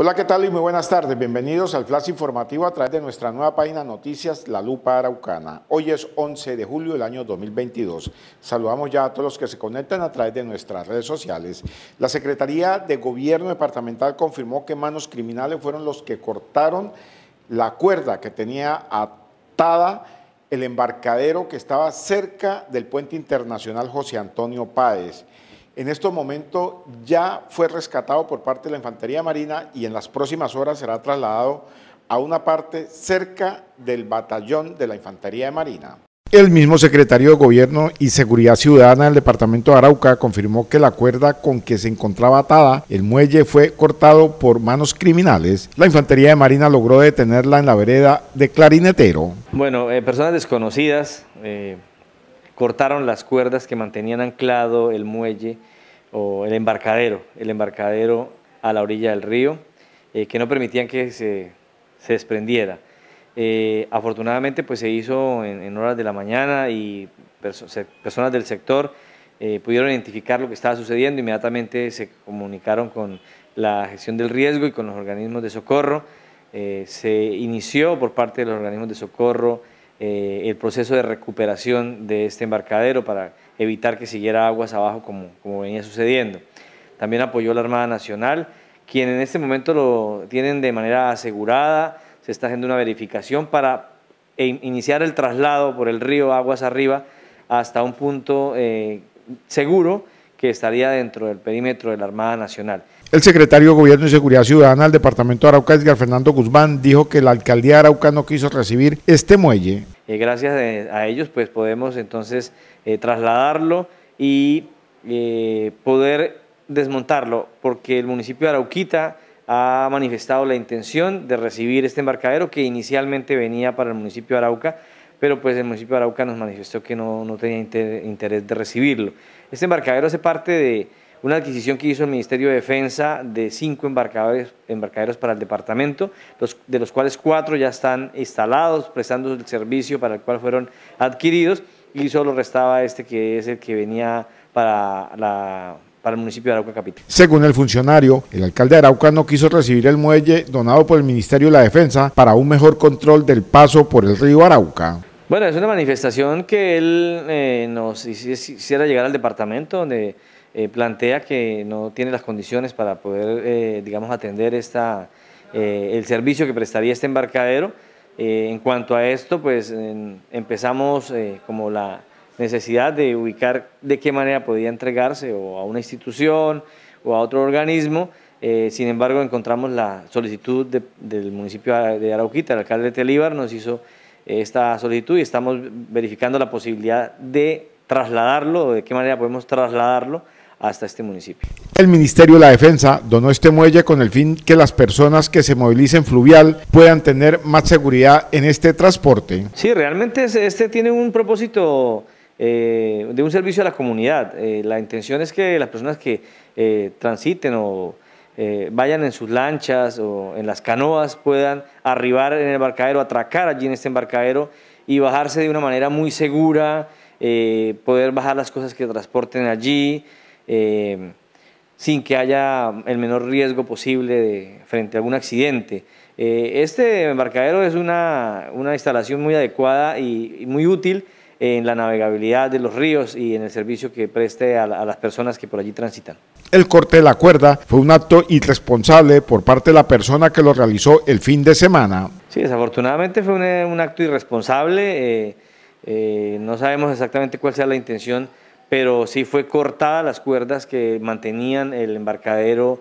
Hola, ¿qué tal y muy buenas tardes? Bienvenidos al Flash Informativo a través de nuestra nueva página Noticias La Lupa Araucana. Hoy es 11 de julio del año 2022. Saludamos ya a todos los que se conectan a través de nuestras redes sociales. La Secretaría de Gobierno Departamental confirmó que manos criminales fueron los que cortaron la cuerda que tenía atada el embarcadero que estaba cerca del puente internacional José Antonio Páez. En este momento ya fue rescatado por parte de la Infantería Marina y en las próximas horas será trasladado a una parte cerca del batallón de la Infantería de Marina. El mismo secretario de Gobierno y Seguridad Ciudadana del Departamento de Arauca confirmó que la cuerda con que se encontraba atada el muelle fue cortado por manos criminales. La Infantería de Marina logró detenerla en la vereda de Clarinetero. Bueno, eh, personas desconocidas eh, cortaron las cuerdas que mantenían anclado el muelle o el embarcadero, el embarcadero a la orilla del río, eh, que no permitían que se, desprendiera. Eh, afortunadamente pues se hizo en, horas de la mañana y personas del sector eh, pudieron identificar lo que estaba sucediendo, inmediatamente se comunicaron con la gestión del riesgo y con los organismos de socorro, se inició por parte de los organismos de socorro eh, el proceso de recuperación de este embarcadero para evitar que siguiera aguas abajo como, venía sucediendo. También apoyó la Armada Nacional, quien en este momento lo tienen de manera asegurada, se está haciendo una verificación para iniciar el traslado por el río aguas arriba hasta un punto eh, seguro que estaría dentro del perímetro de la Armada Nacional. El secretario de Gobierno y Seguridad Ciudadana del Departamento de Arauca, Edgar Fernando Guzmán, dijo que la alcaldía de Arauca no quiso recibir este muelle. Eh, gracias eh, a ellos, pues podemos entonces eh, trasladarlo y poder desmontarlo, porque el municipio de Arauquita ha manifestado la intención de recibir este embarcadero que inicialmente venía para el municipio de Arauca pero pues el municipio de Arauca nos manifestó que no, tenía interés de recibirlo. Este embarcadero hace parte de una adquisición que hizo el Ministerio de Defensa de cinco embarcaderos para el departamento, de los cuales cuatro ya están instalados, prestando el servicio para el cual fueron adquiridos, y solo restaba este que es el que venía para para el municipio de Arauca Capital. Según el funcionario, el alcalde de Arauca no quiso recibir el muelle donado por el Ministerio de la Defensa para un mejor control del paso por el río Arauca. Bueno, es una manifestación que él eh, nos hiciera llegar al departamento donde eh, plantea que no tiene las condiciones para poder, eh, digamos, atender esta, el servicio que prestaría este embarcadero. en cuanto a esto, pues empezamos como la necesidad de ubicar de qué manera podía entregarse o a una institución o a otro organismo. sin embargo, encontramos la solicitud del municipio de Arauquita, el alcalde de Telíbar nos hizo esta solicitud y estamos verificando la posibilidad de trasladarlo, de qué manera podemos trasladarlo hasta este municipio. El Ministerio de la Defensa donó este muelle con el fin que las personas que se movilicen fluvial puedan tener más seguridad en este transporte. Sí, realmente este tiene un propósito eh, de un servicio a la comunidad. Eh, la intención es que las personas que eh, transiten o eh, vayan en sus lanchas o en las canoas, puedan arribar en el embarcadero, atracar allí en este embarcadero y bajarse de una manera muy segura, eh, poder bajar las cosas que transporten allí, eh, sin que haya el menor riesgo posible frente a algún accidente. este embarcadero es una, instalación muy adecuada y muy útil en la navegabilidad de los ríos y en el servicio que preste a, las personas que por allí transitan. El corte de la cuerda fue un acto irresponsable por parte de la persona que lo realizó el fin de semana. Sí, desafortunadamente fue un, eh, acto irresponsable. Eh, eh, no sabemos exactamente cuál sea la intención, pero sí fue cortada las cuerdas que mantenían el embarcadero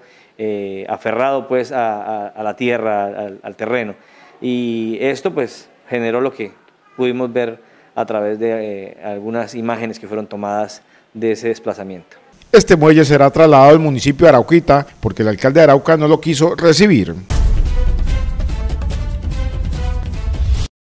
aferrado pues a, la tierra, al, al terreno. Y esto pues generó lo que pudimos ver a través de eh, algunas imágenes que fueron tomadas de ese desplazamiento. Este muelle será trasladado al municipio de Arauquita porque el alcalde de Arauca no lo quiso recibir.